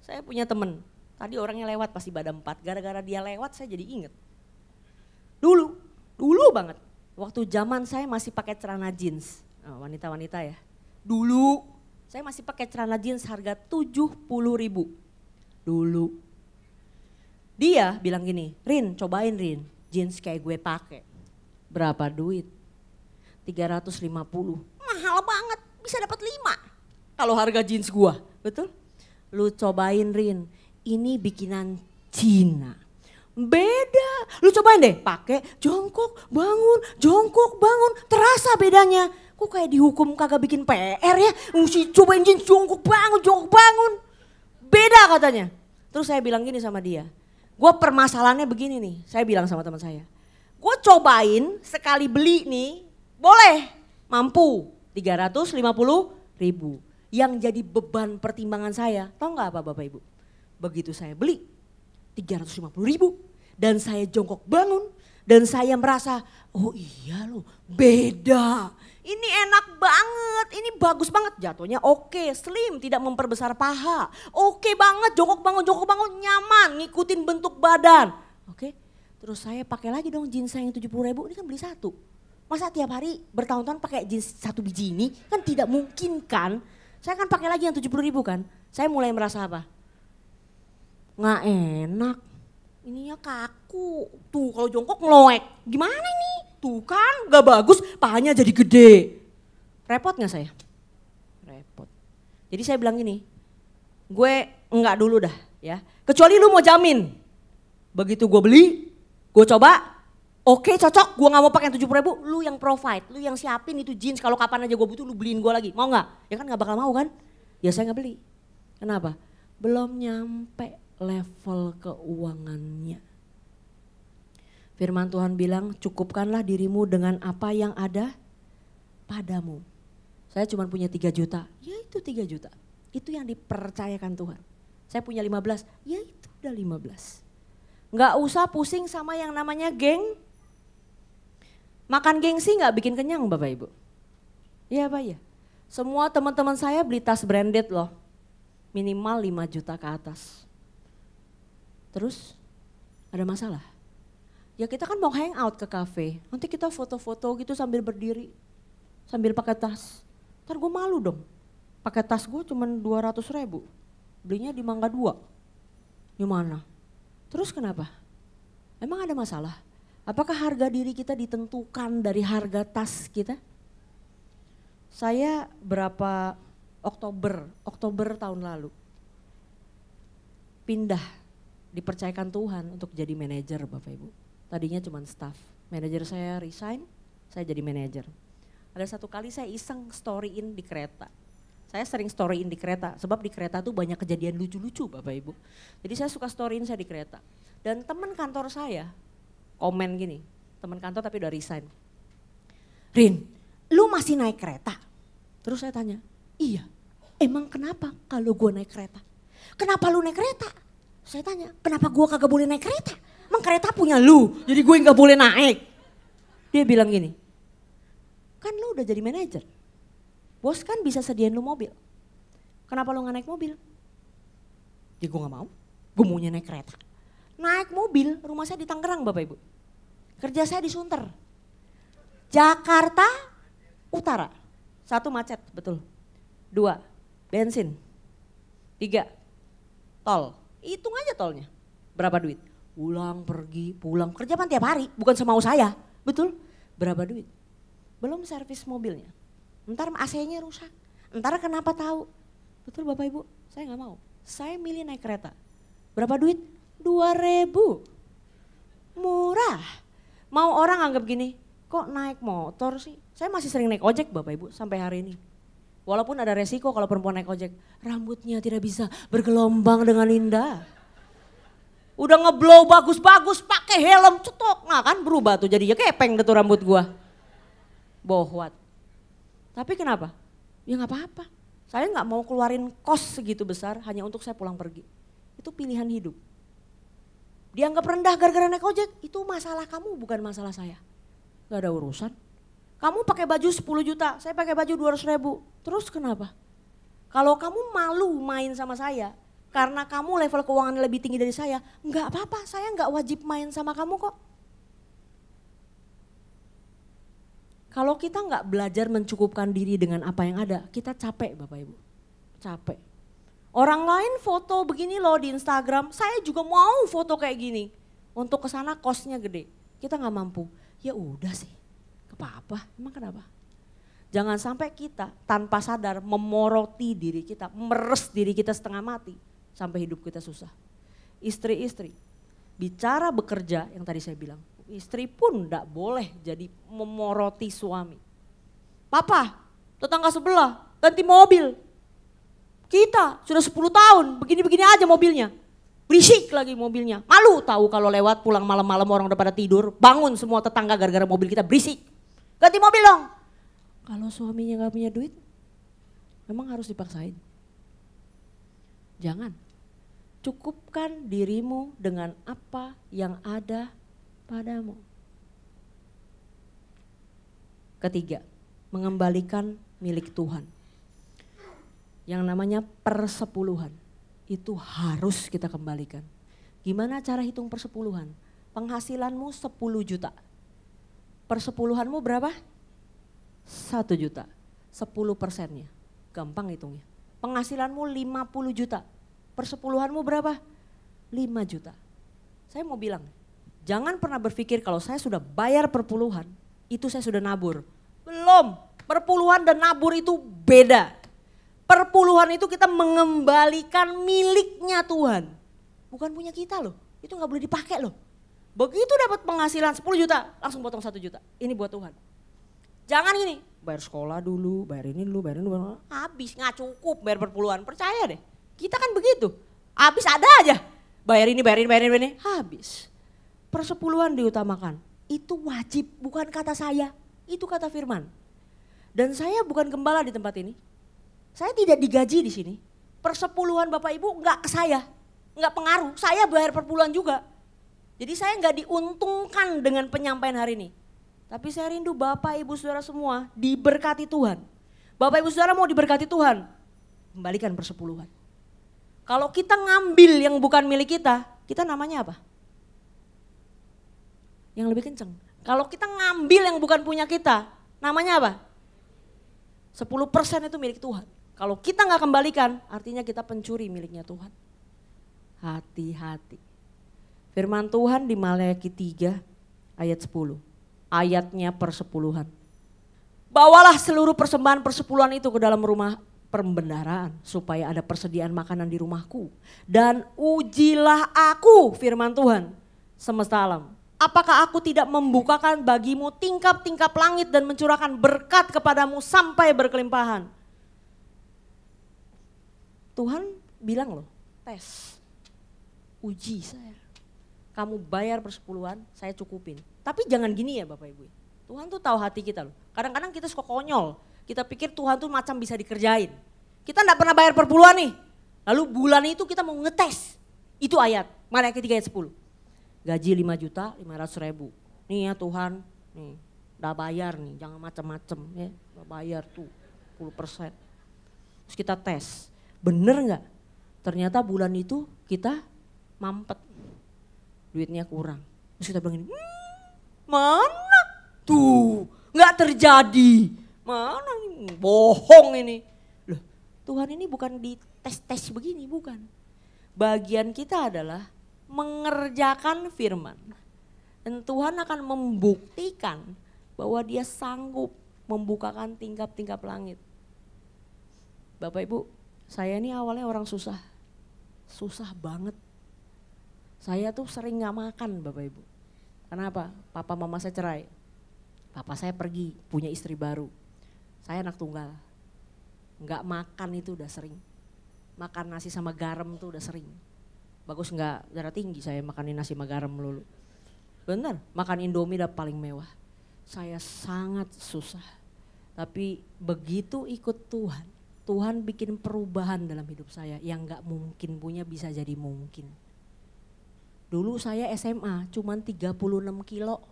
Saya punya temen, tadi orangnya lewat pasti badan empat. Gara-gara dia lewat saya jadi inget. Dulu, dulu banget. Waktu zaman saya masih pakai celana jeans. Eh, wanita-wanita ya. Dulu saya masih pakai celana jeans harga 70 ribu. Dulu. Dia bilang gini, Rin cobain Rin, jeans kayak gue pakai. Berapa duit? 350. Mahal banget, bisa dapat lima. Kalau harga jeans gua, betul? Lu cobain Rin, ini bikinan Cina beda. Lu cobain deh, pakai jongkok, bangun, jongkok, bangun, terasa bedanya kok kayak dihukum kagak bikin PR ya? mesti cobain jin jongkok bangun, jongkok bangun. Beda katanya. Terus saya bilang gini sama dia, gue permasalahannya begini nih, saya bilang sama teman saya. Gue cobain sekali beli nih, boleh, mampu, 350 ribu. Yang jadi beban pertimbangan saya, tau gak apa Bapak Ibu? Begitu saya beli, 350 ribu, dan saya jongkok bangun, dan saya merasa, oh iya loh, beda ini enak banget, ini bagus banget. Jatuhnya oke, okay, slim, tidak memperbesar paha. Oke okay banget, jongkok bangun, jongkok bangun, nyaman, ngikutin bentuk badan. Oke, okay? terus saya pakai lagi dong jeans saya yang 70 ribu, ini kan beli satu. Masa tiap hari bertahun-tahun pakai jeans satu biji ini, kan tidak mungkin kan. Saya kan pakai lagi yang 70 ribu kan, saya mulai merasa apa? Nggak enak, ininya kaku. Tuh kalau jongkok ngeloek, gimana nih? Tuh kan gak bagus, pahanya jadi gede. Repot gak saya? Repot. Jadi saya bilang gini, gue enggak dulu dah ya. Kecuali lu mau jamin. Begitu gue beli, gue coba, oke okay, cocok, gue gak mau pakai tujuh ribu, lu yang provide, lu yang siapin itu jeans, kalau kapan aja gue butuh lu beliin gue lagi, mau gak? Ya kan gak bakal mau kan? Ya saya gak beli. Kenapa? Belum nyampe level keuangannya. Firman Tuhan bilang, cukupkanlah dirimu dengan apa yang ada padamu. Saya cuma punya 3 juta, ya itu 3 juta. Itu yang dipercayakan Tuhan. Saya punya 15, ya itu udah 15. Nggak usah pusing sama yang namanya geng. Makan geng sih nggak bikin kenyang Bapak Ibu. Iya Pak ya. Semua teman-teman saya beli tas branded loh. Minimal 5 juta ke atas. Terus ada masalah? ya kita kan mau hang out ke kafe, nanti kita foto-foto gitu sambil berdiri, sambil pakai tas. Ntar gue malu dong, pakai tas gue cuma dua ratus ribu, belinya di Mangga dua Gimana? Terus kenapa? Emang ada masalah? Apakah harga diri kita ditentukan dari harga tas kita? Saya berapa Oktober, Oktober tahun lalu, pindah dipercayakan Tuhan untuk jadi manajer Bapak Ibu Tadinya cuma staff. Manajer saya resign, saya jadi manajer. Ada satu kali saya iseng story-in di kereta. Saya sering story-in di kereta, sebab di kereta tuh banyak kejadian lucu-lucu Bapak Ibu. Jadi saya suka story-in saya di kereta. Dan teman kantor saya komen gini, teman kantor tapi udah resign. Rin, lu masih naik kereta? Terus saya tanya, iya emang kenapa kalau gue naik kereta? Kenapa lu naik kereta? Saya tanya, kenapa gue kagak boleh naik kereta? emang kereta punya lu, jadi gue nggak boleh naik. Dia bilang gini, kan lu udah jadi manajer, bos kan bisa sediain lu mobil. Kenapa lu nggak naik mobil? Ya gue nggak mau, gue mau naik kereta. Naik mobil, rumah saya di Tangerang Bapak Ibu. Kerja saya di Sunter. Jakarta Utara. Satu macet, betul. Dua, bensin. Tiga, tol. Hitung aja tolnya. Berapa duit? pulang pergi pulang kerja kan tiap hari bukan semau saya betul berapa duit belum servis mobilnya ntar AC-nya rusak ntar kenapa tahu betul bapak ibu saya nggak mau saya milih naik kereta berapa duit dua ribu murah mau orang anggap gini kok naik motor sih saya masih sering naik ojek bapak ibu sampai hari ini Walaupun ada resiko kalau perempuan naik ojek, rambutnya tidak bisa bergelombang dengan indah udah ngeblow bagus-bagus pakai helm cetok nah kan berubah tuh jadinya kepeng tuh rambut gua bohwat tapi kenapa ya nggak apa-apa saya nggak mau keluarin kos segitu besar hanya untuk saya pulang pergi itu pilihan hidup dianggap rendah gara-gara naik ojek itu masalah kamu bukan masalah saya nggak ada urusan kamu pakai baju 10 juta saya pakai baju 200 ribu terus kenapa kalau kamu malu main sama saya karena kamu level keuangan lebih tinggi dari saya, nggak apa-apa, saya nggak wajib main sama kamu kok. Kalau kita nggak belajar mencukupkan diri dengan apa yang ada, kita capek Bapak Ibu, capek. Orang lain foto begini loh di Instagram, saya juga mau foto kayak gini. Untuk kesana kosnya gede, kita nggak mampu. Ya udah sih, apa-apa, emang kenapa? Jangan sampai kita tanpa sadar memoroti diri kita, meres diri kita setengah mati sampai hidup kita susah. Istri-istri, bicara bekerja yang tadi saya bilang, istri pun tidak boleh jadi memoroti suami. Papa, tetangga sebelah, ganti mobil. Kita sudah 10 tahun, begini-begini aja mobilnya. Berisik lagi mobilnya. Malu tahu kalau lewat pulang malam-malam orang udah pada tidur, bangun semua tetangga gara-gara mobil kita berisik. Ganti mobil dong. Kalau suaminya nggak punya duit, memang harus dipaksain. Jangan. Cukupkan dirimu dengan apa yang ada padamu. Ketiga, mengembalikan milik Tuhan. Yang namanya persepuluhan. Itu harus kita kembalikan. Gimana cara hitung persepuluhan? Penghasilanmu 10 juta. Persepuluhanmu berapa? 1 juta. 10 persennya. Gampang hitungnya penghasilanmu 50 juta, persepuluhanmu berapa? 5 juta. Saya mau bilang, jangan pernah berpikir kalau saya sudah bayar perpuluhan, itu saya sudah nabur. Belum, perpuluhan dan nabur itu beda. Perpuluhan itu kita mengembalikan miliknya Tuhan. Bukan punya kita loh, itu nggak boleh dipakai loh. Begitu dapat penghasilan 10 juta, langsung potong satu juta. Ini buat Tuhan. Jangan gini, bayar sekolah dulu, bayar ini dulu, bayar ini dulu. Habis, nggak cukup bayar perpuluhan percaya deh. Kita kan begitu, habis ada aja. Bayar ini, bayar ini, bayar ini, bayar ini. habis. Persepuluhan diutamakan, itu wajib, bukan kata saya, itu kata firman. Dan saya bukan gembala di tempat ini. Saya tidak digaji di sini. Persepuluhan Bapak Ibu nggak ke saya, nggak pengaruh. Saya bayar perpuluhan juga. Jadi saya nggak diuntungkan dengan penyampaian hari ini. Tapi saya rindu Bapak, Ibu, Saudara semua diberkati Tuhan. Bapak, Ibu, Saudara mau diberkati Tuhan, kembalikan persepuluhan. Kalau kita ngambil yang bukan milik kita, kita namanya apa? Yang lebih kenceng. Kalau kita ngambil yang bukan punya kita, namanya apa? 10% itu milik Tuhan. Kalau kita nggak kembalikan, artinya kita pencuri miliknya Tuhan. Hati-hati. Firman Tuhan di Malayaki 3 ayat 10 ayatnya persepuluhan. Bawalah seluruh persembahan persepuluhan itu ke dalam rumah perbendaharaan supaya ada persediaan makanan di rumahku dan ujilah aku firman Tuhan semesta alam. Apakah aku tidak membukakan bagimu tingkap-tingkap langit dan mencurahkan berkat kepadamu sampai berkelimpahan? Tuhan bilang loh, tes, uji saya. Kamu bayar persepuluhan, saya cukupin. Tapi jangan gini ya Bapak Ibu. Tuhan tuh tahu hati kita loh. Kadang-kadang kita suka konyol. Kita pikir Tuhan tuh macam bisa dikerjain. Kita enggak pernah bayar perpuluhan nih. Lalu bulan itu kita mau ngetes. Itu ayat. Mana ayat ketiga ayat 10. Gaji 5 juta 500 ribu. Nih ya Tuhan. Nih. Udah bayar nih. Jangan macam-macam ya. Udah bayar tuh 10 persen. Terus kita tes. Bener nggak? Ternyata bulan itu kita mampet. Duitnya kurang. Terus kita bilang gini, hmm, Mana? Tuh, nggak terjadi. Mana? Bohong ini. Loh, Tuhan ini bukan tes tes begini, bukan. Bagian kita adalah mengerjakan firman. Dan Tuhan akan membuktikan bahwa dia sanggup membukakan tingkap-tingkap langit. Bapak Ibu, saya ini awalnya orang susah. Susah banget. Saya tuh sering nggak makan Bapak Ibu. Kenapa? Papa mama saya cerai. Papa saya pergi, punya istri baru. Saya anak tunggal. Enggak makan itu udah sering. Makan nasi sama garam itu udah sering. Bagus enggak darah tinggi saya makanin nasi sama garam melulu. Bener, makan Indomie udah paling mewah. Saya sangat susah. Tapi begitu ikut Tuhan, Tuhan bikin perubahan dalam hidup saya yang enggak mungkin punya bisa jadi mungkin. Dulu saya SMA cuman 36 kilo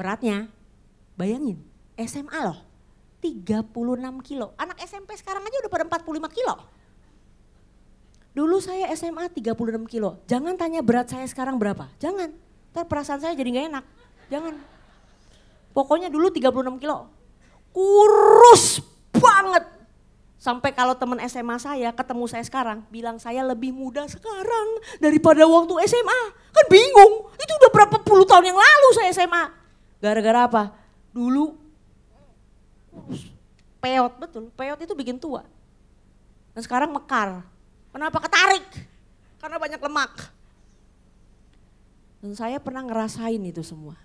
beratnya. Bayangin, SMA loh. 36 kilo. Anak SMP sekarang aja udah pada 45 kilo. Dulu saya SMA 36 kilo. Jangan tanya berat saya sekarang berapa. Jangan. Ntar perasaan saya jadi gak enak. Jangan. Pokoknya dulu 36 kilo. Kurus banget Sampai kalau teman SMA saya ketemu saya sekarang, bilang saya lebih muda sekarang daripada waktu SMA. Kan bingung, itu udah berapa puluh tahun yang lalu saya SMA. Gara-gara apa? Dulu peot, betul. Peot itu bikin tua. Dan sekarang mekar. Kenapa ketarik? Karena banyak lemak. Dan saya pernah ngerasain itu semua.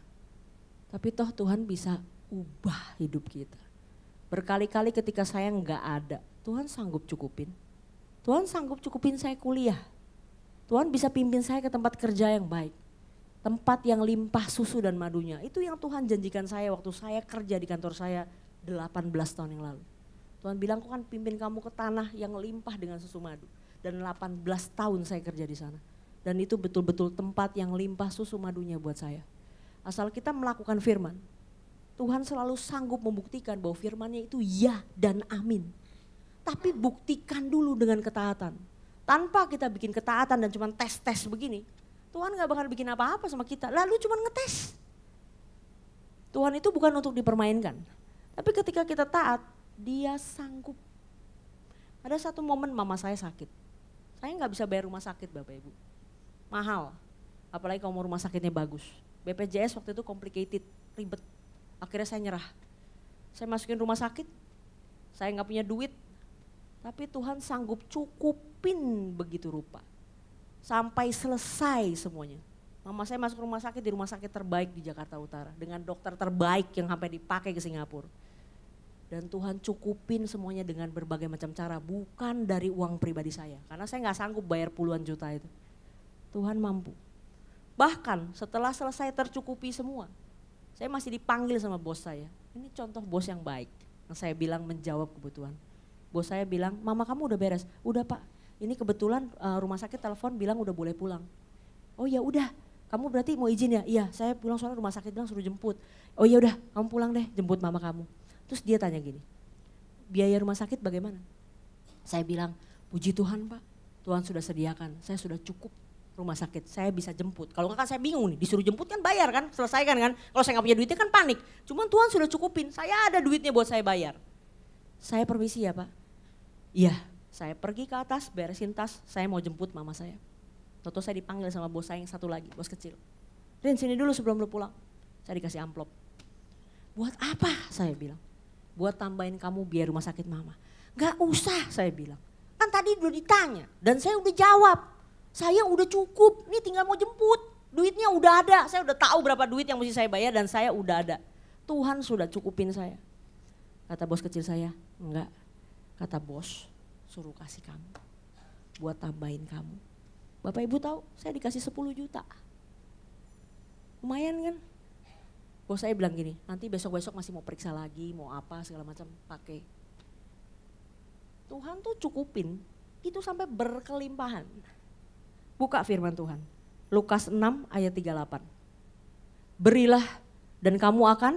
Tapi toh Tuhan bisa ubah hidup kita. Berkali-kali ketika saya nggak ada, Tuhan sanggup cukupin. Tuhan sanggup cukupin saya kuliah. Tuhan bisa pimpin saya ke tempat kerja yang baik. Tempat yang limpah susu dan madunya. Itu yang Tuhan janjikan saya waktu saya kerja di kantor saya 18 tahun yang lalu. Tuhan bilang, kok kan pimpin kamu ke tanah yang limpah dengan susu madu. Dan 18 tahun saya kerja di sana. Dan itu betul-betul tempat yang limpah susu madunya buat saya. Asal kita melakukan firman, Tuhan selalu sanggup membuktikan bahwa firmannya itu ya dan amin. Tapi buktikan dulu dengan ketaatan. Tanpa kita bikin ketaatan dan cuma tes-tes begini, Tuhan gak bakal bikin apa-apa sama kita. Lalu cuma ngetes. Tuhan itu bukan untuk dipermainkan. Tapi ketika kita taat, dia sanggup. Ada satu momen mama saya sakit. Saya nggak bisa bayar rumah sakit Bapak Ibu. Mahal. Apalagi kalau rumah sakitnya bagus. BPJS waktu itu complicated, ribet akhirnya saya nyerah. Saya masukin rumah sakit, saya nggak punya duit, tapi Tuhan sanggup cukupin begitu rupa. Sampai selesai semuanya. Mama saya masuk rumah sakit di rumah sakit terbaik di Jakarta Utara dengan dokter terbaik yang sampai dipakai ke Singapura. Dan Tuhan cukupin semuanya dengan berbagai macam cara, bukan dari uang pribadi saya. Karena saya nggak sanggup bayar puluhan juta itu. Tuhan mampu. Bahkan setelah selesai tercukupi semua, saya masih dipanggil sama bos saya. Ini contoh bos yang baik. Yang saya bilang menjawab kebutuhan. Bos saya bilang, mama kamu udah beres. Udah pak, ini kebetulan uh, rumah sakit telepon bilang udah boleh pulang. Oh ya udah, kamu berarti mau izin ya? Iya, saya pulang soalnya rumah sakit bilang suruh jemput. Oh ya udah, kamu pulang deh, jemput mama kamu. Terus dia tanya gini, biaya rumah sakit bagaimana? Saya bilang, puji Tuhan pak, Tuhan sudah sediakan, saya sudah cukup rumah sakit, saya bisa jemput. Kalau enggak kan saya bingung nih, disuruh jemput kan bayar kan, selesaikan kan. Kalau saya nggak punya duitnya kan panik. Cuman Tuhan sudah cukupin, saya ada duitnya buat saya bayar. Saya permisi ya Pak. Iya, saya pergi ke atas, beresin tas, saya mau jemput mama saya. Toto saya dipanggil sama bos saya yang satu lagi, bos kecil. Rin sini dulu sebelum lu pulang. Saya dikasih amplop. Buat apa? Saya bilang. Buat tambahin kamu biar rumah sakit mama. Gak usah, saya bilang. Kan tadi udah ditanya dan saya udah jawab saya udah cukup, ini tinggal mau jemput. Duitnya udah ada, saya udah tahu berapa duit yang mesti saya bayar dan saya udah ada. Tuhan sudah cukupin saya. Kata bos kecil saya, enggak. Kata bos, suruh kasih kamu. Buat tambahin kamu. Bapak ibu tahu, saya dikasih 10 juta. Lumayan kan? Bos saya bilang gini, nanti besok-besok masih mau periksa lagi, mau apa segala macam pakai. Tuhan tuh cukupin, itu sampai berkelimpahan. Buka firman Tuhan. Lukas 6 ayat 38. Berilah dan kamu akan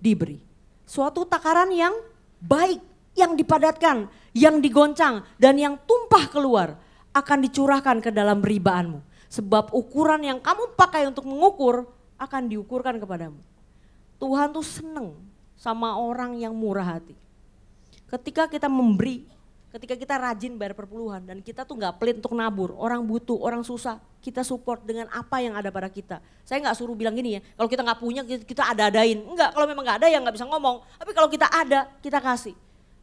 diberi. Suatu takaran yang baik, yang dipadatkan, yang digoncang dan yang tumpah keluar akan dicurahkan ke dalam ribaanmu. Sebab ukuran yang kamu pakai untuk mengukur akan diukurkan kepadamu. Tuhan tuh seneng sama orang yang murah hati. Ketika kita memberi ketika kita rajin bayar perpuluhan dan kita tuh nggak pelit untuk nabur, orang butuh, orang susah, kita support dengan apa yang ada pada kita. Saya nggak suruh bilang gini ya, kalau kita nggak punya kita ada-adain. Enggak, kalau memang nggak ada ya nggak bisa ngomong. Tapi kalau kita ada, kita kasih.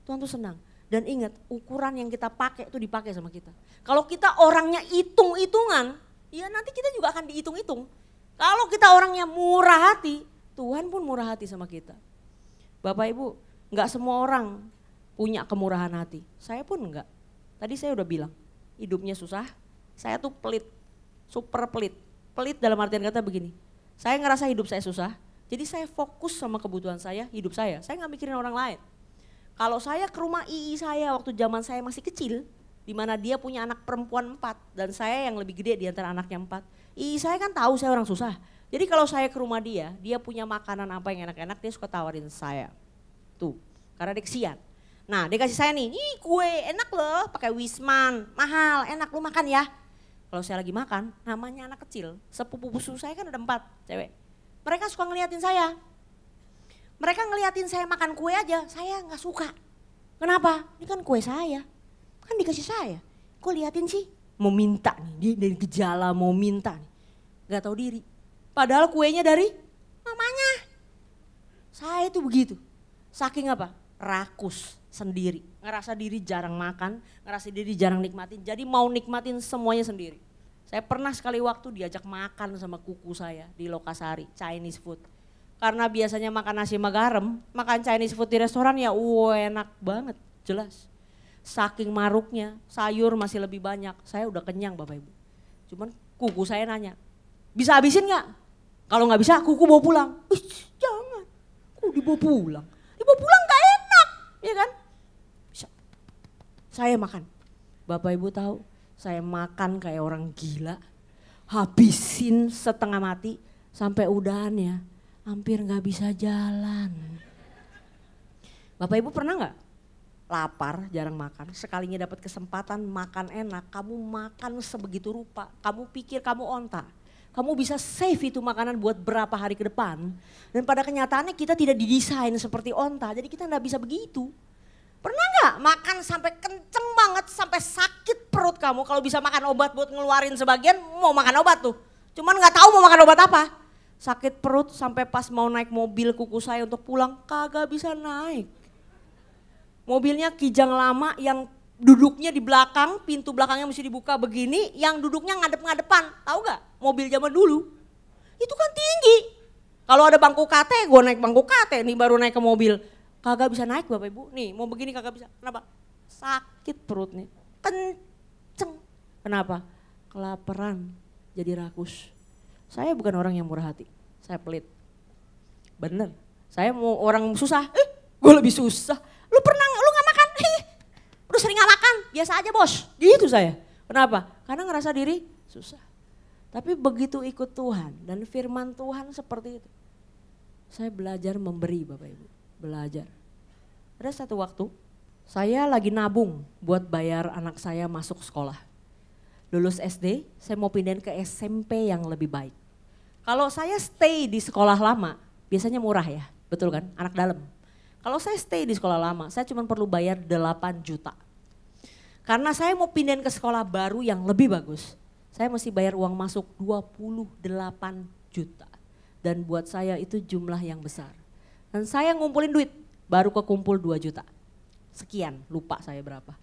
Tuhan tuh senang. Dan ingat, ukuran yang kita pakai itu dipakai sama kita. Kalau kita orangnya hitung-hitungan, ya nanti kita juga akan dihitung-hitung. Kalau kita orangnya murah hati, Tuhan pun murah hati sama kita. Bapak Ibu, nggak semua orang punya kemurahan hati. Saya pun enggak. Tadi saya udah bilang, hidupnya susah, saya tuh pelit, super pelit. Pelit dalam artian kata begini, saya ngerasa hidup saya susah, jadi saya fokus sama kebutuhan saya, hidup saya. Saya nggak mikirin orang lain. Kalau saya ke rumah II saya waktu zaman saya masih kecil, di mana dia punya anak perempuan empat dan saya yang lebih gede di antara anaknya empat. II saya kan tahu saya orang susah. Jadi kalau saya ke rumah dia, dia punya makanan apa yang enak-enak, dia suka tawarin saya. Tuh, karena dia kesian Nah dia kasih saya nih, ih kue enak loh pakai wisman, mahal, enak lu makan ya. Kalau saya lagi makan, namanya anak kecil, sepupu busu saya kan ada empat cewek. Mereka suka ngeliatin saya. Mereka ngeliatin saya makan kue aja, saya nggak suka. Kenapa? Ini kan kue saya, kan dikasih saya. Kok liatin sih? Mau minta nih, dia dari gejala mau minta nih. Gak tau diri. Padahal kuenya dari mamanya. Saya itu begitu. Saking apa? Rakus sendiri. Ngerasa diri jarang makan, ngerasa diri jarang nikmatin, jadi mau nikmatin semuanya sendiri. Saya pernah sekali waktu diajak makan sama kuku saya di Lokasari, Chinese food. Karena biasanya makan nasi magarem, makan Chinese food di restoran ya wow, enak banget, jelas. Saking maruknya, sayur masih lebih banyak. Saya udah kenyang Bapak Ibu. Cuman kuku saya nanya, bisa habisin nggak? Kalau nggak bisa kuku bawa pulang. Ih, jangan, kuku dibawa pulang. Dibawa pulang gak enak, ya kan? saya makan. Bapak Ibu tahu, saya makan kayak orang gila. Habisin setengah mati sampai udahannya hampir nggak bisa jalan. Bapak Ibu pernah nggak lapar, jarang makan, sekalinya dapat kesempatan makan enak, kamu makan sebegitu rupa, kamu pikir kamu onta, kamu bisa save itu makanan buat berapa hari ke depan, dan pada kenyataannya kita tidak didesain seperti onta, jadi kita nggak bisa begitu. Pernah nggak makan sampai kenceng banget sampai sakit perut kamu kalau bisa makan obat buat ngeluarin sebagian mau makan obat tuh. Cuman nggak tahu mau makan obat apa. Sakit perut sampai pas mau naik mobil kuku saya untuk pulang kagak bisa naik. Mobilnya kijang lama yang duduknya di belakang, pintu belakangnya mesti dibuka begini, yang duduknya ngadep-ngadepan. Tahu nggak? Mobil zaman dulu. Itu kan tinggi. Kalau ada bangku kate, gue naik bangku kate nih baru naik ke mobil kagak bisa naik bapak ibu nih mau begini kagak bisa kenapa sakit perut nih kenceng kenapa kelaparan jadi rakus saya bukan orang yang murah hati saya pelit bener saya mau orang susah eh, gue lebih susah lu pernah lu nggak makan eh, lu sering nggak makan biasa aja bos gitu saya kenapa karena ngerasa diri susah tapi begitu ikut Tuhan dan firman Tuhan seperti itu saya belajar memberi Bapak Ibu belajar. Ada satu waktu, saya lagi nabung buat bayar anak saya masuk sekolah. Lulus SD, saya mau pindahin ke SMP yang lebih baik. Kalau saya stay di sekolah lama, biasanya murah ya, betul kan? Anak hmm. dalam. Kalau saya stay di sekolah lama, saya cuma perlu bayar 8 juta. Karena saya mau pindahin ke sekolah baru yang lebih bagus, saya mesti bayar uang masuk 28 juta. Dan buat saya itu jumlah yang besar. Dan saya ngumpulin duit, baru kekumpul 2 juta. Sekian, lupa saya berapa.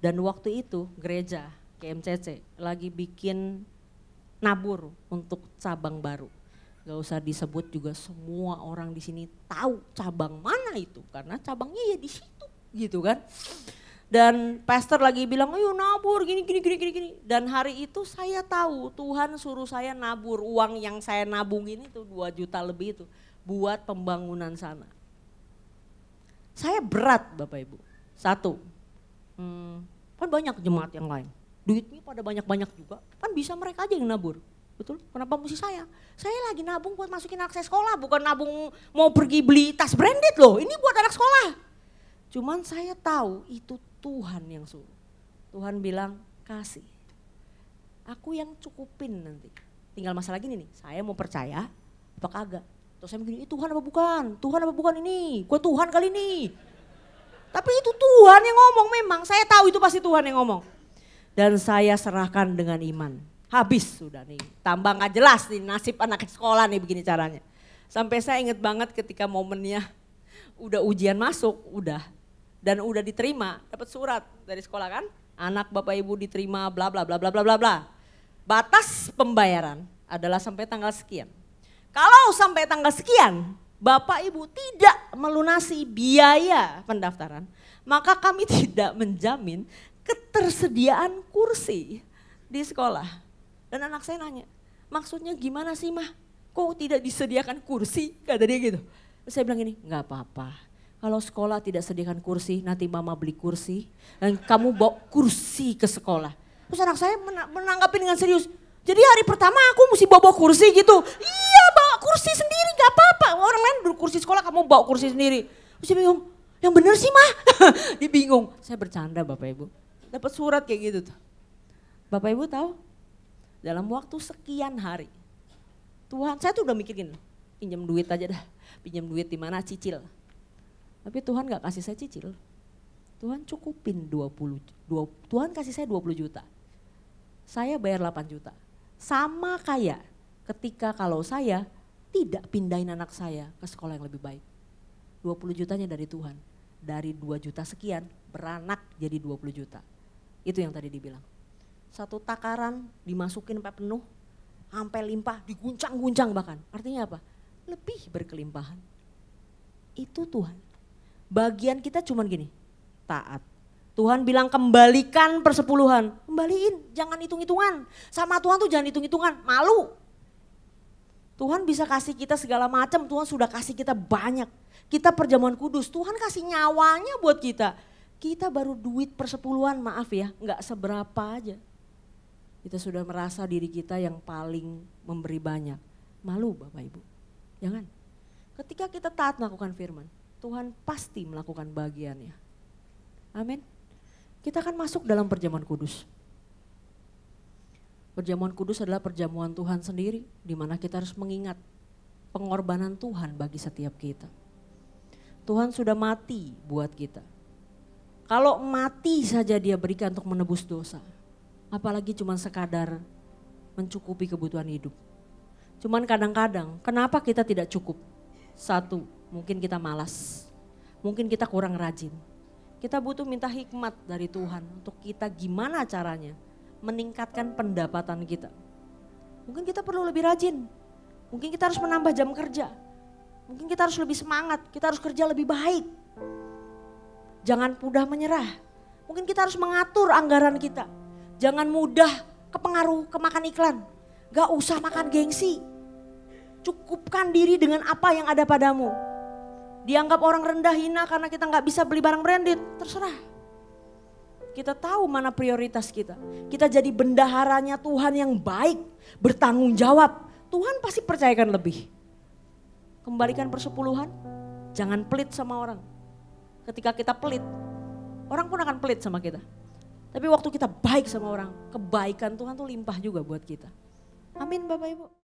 Dan waktu itu gereja KMCC lagi bikin nabur untuk cabang baru. Gak usah disebut juga semua orang di sini tahu cabang mana itu karena cabangnya ya di situ gitu kan. Dan pastor lagi bilang, ayo nabur gini gini gini gini gini. Dan hari itu saya tahu Tuhan suruh saya nabur uang yang saya nabungin itu 2 juta lebih itu buat pembangunan sana. Saya berat Bapak Ibu. Satu, hmm, kan banyak jemaat yang lain. Duitnya pada banyak-banyak juga. Kan bisa mereka aja yang nabur. Betul? Kenapa mesti saya? Saya lagi nabung buat masukin anak saya sekolah, bukan nabung mau pergi beli tas branded loh. Ini buat anak sekolah. Cuman saya tahu itu Tuhan yang suruh. Tuhan bilang, kasih. Aku yang cukupin nanti. Tinggal masalah gini nih, saya mau percaya apa kagak. Terus saya begini, Tuhan apa bukan? Tuhan apa bukan ini? Gue Tuhan kali ini. Tapi itu Tuhan yang ngomong memang, saya tahu itu pasti Tuhan yang ngomong. Dan saya serahkan dengan iman. Habis sudah nih, tambah gak jelas nih nasib anak sekolah nih begini caranya. Sampai saya inget banget ketika momennya udah ujian masuk, udah. Dan udah diterima, dapat surat dari sekolah kan. Anak bapak ibu diterima bla bla bla bla bla bla bla. Batas pembayaran adalah sampai tanggal sekian kalau sampai tanggal sekian, Bapak Ibu tidak melunasi biaya pendaftaran, maka kami *laughs* tidak menjamin ketersediaan kursi di sekolah. Dan anak saya nanya, maksudnya gimana sih mah? Kok tidak disediakan kursi? Kata dia gitu. Terus saya bilang gini, nggak apa-apa. Kalau sekolah tidak sediakan kursi, nanti mama beli kursi. Dan kamu bawa kursi ke sekolah. Terus anak saya menanggapi dengan serius, jadi hari pertama aku mesti bawa, -bawa kursi gitu. Iya kursi sendiri gak apa-apa. Orang lain duduk kursi sekolah kamu bawa kursi sendiri. Terus dia bingung, yang bener sih mah. *laughs* dia bingung, saya bercanda Bapak Ibu. Dapat surat kayak gitu tuh. Bapak Ibu tahu, dalam waktu sekian hari. Tuhan, saya tuh udah mikirin, pinjam duit aja dah. Pinjam duit di mana cicil. Tapi Tuhan gak kasih saya cicil. Tuhan cukupin 20, 20 Tuhan kasih saya 20 juta. Saya bayar 8 juta. Sama kayak ketika kalau saya tidak pindahin anak saya ke sekolah yang lebih baik. 20 jutanya dari Tuhan. Dari 2 juta sekian beranak jadi 20 juta. Itu yang tadi dibilang. Satu takaran dimasukin sampai penuh, sampai limpah, diguncang-guncang bahkan. Artinya apa? Lebih berkelimpahan. Itu Tuhan. Bagian kita cuman gini, taat. Tuhan bilang kembalikan persepuluhan. Kembaliin, jangan hitung-hitungan. Sama Tuhan tuh jangan hitung-hitungan, malu. Tuhan bisa kasih kita segala macam, Tuhan sudah kasih kita banyak. Kita perjamuan kudus, Tuhan kasih nyawanya buat kita. Kita baru duit persepuluhan, maaf ya, nggak seberapa aja. Kita sudah merasa diri kita yang paling memberi banyak. Malu Bapak Ibu, jangan. Ketika kita taat melakukan firman, Tuhan pasti melakukan bagiannya. Amin. Kita akan masuk dalam perjamuan kudus. Perjamuan kudus adalah perjamuan Tuhan sendiri, di mana kita harus mengingat pengorbanan Tuhan bagi setiap kita. Tuhan sudah mati buat kita. Kalau mati saja dia berikan untuk menebus dosa, apalagi cuma sekadar mencukupi kebutuhan hidup. Cuman kadang-kadang, kenapa kita tidak cukup? Satu, mungkin kita malas, mungkin kita kurang rajin. Kita butuh minta hikmat dari Tuhan untuk kita gimana caranya meningkatkan pendapatan kita. Mungkin kita perlu lebih rajin. Mungkin kita harus menambah jam kerja. Mungkin kita harus lebih semangat, kita harus kerja lebih baik. Jangan mudah menyerah. Mungkin kita harus mengatur anggaran kita. Jangan mudah kepengaruh kemakan iklan. Gak usah makan gengsi. Cukupkan diri dengan apa yang ada padamu. Dianggap orang rendah hina karena kita nggak bisa beli barang branded, terserah. Kita tahu mana prioritas kita. Kita jadi bendaharanya Tuhan yang baik, bertanggung jawab. Tuhan pasti percayakan lebih. Kembalikan persepuluhan, jangan pelit sama orang. Ketika kita pelit, orang pun akan pelit sama kita. Tapi waktu kita baik sama orang, kebaikan Tuhan tuh limpah juga buat kita. Amin Bapak Ibu.